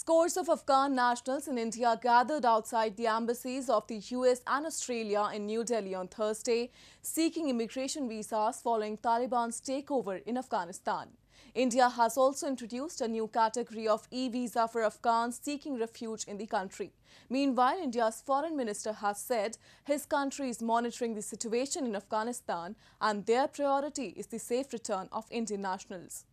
Scores of Afghan nationals in India gathered outside the embassies of the US and Australia in New Delhi on Thursday, seeking immigration visas following Taliban's takeover in Afghanistan. India has also introduced a new category of e-visa for Afghans seeking refuge in the country. Meanwhile, India's foreign minister has said his country is monitoring the situation in Afghanistan and their priority is the safe return of Indian nationals.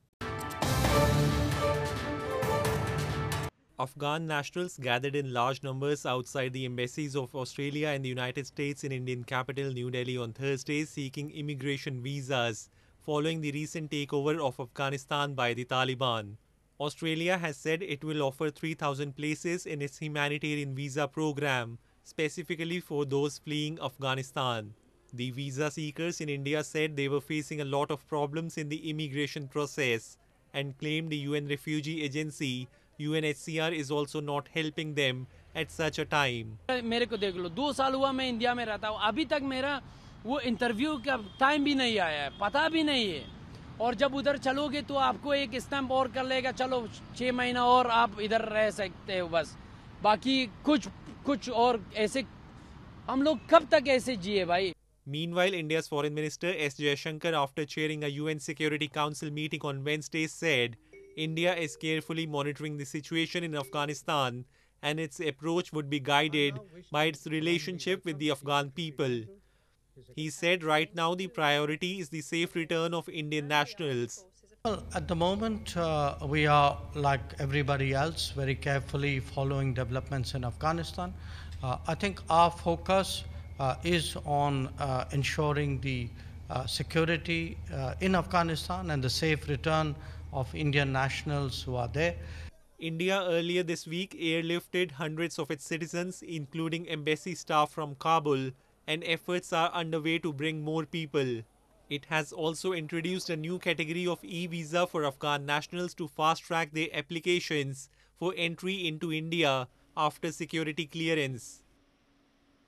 Afghan nationals gathered in large numbers outside the embassies of Australia and the United States in Indian capital New Delhi on Thursday seeking immigration visas following the recent takeover of Afghanistan by the Taliban. Australia has said it will offer 3,000 places in its humanitarian visa program, specifically for those fleeing Afghanistan. The visa seekers in India said they were facing a lot of problems in the immigration process and claimed the UN Refugee Agency UNHCR is also not helping them at such a time. मेरे को देख लो दो साल हुआ मैं India में रहता हूँ अभी तक मेरा वो इंटरव्यू का टाइम भी नहीं आया है पता भी नहीं है और जब उधर चलोगे तो आपको एक स्टम्प और कर लेगा चलो छः महीना और आप इधर रह सकते हो बस बाकी कुछ कुछ और ऐसे हम लोग कब तक ऐसे जिए भाई Meanwhile, India's Foreign Minister S. Jayashankar, after chairing a UN Security Council meeting on Wednesday, said India is carefully monitoring the situation in Afghanistan and its approach would be guided by its relationship with the Afghan people. He said right now the priority is the safe return of Indian nationals. Well, at the moment, uh, we are, like everybody else, very carefully following developments in Afghanistan. Uh, I think our focus uh, is on uh, ensuring the uh, security uh, in Afghanistan and the safe return of Indian nationals who are there. India earlier this week airlifted hundreds of its citizens, including embassy staff from Kabul, and efforts are underway to bring more people. It has also introduced a new category of e visa for Afghan nationals to fast track their applications for entry into India after security clearance.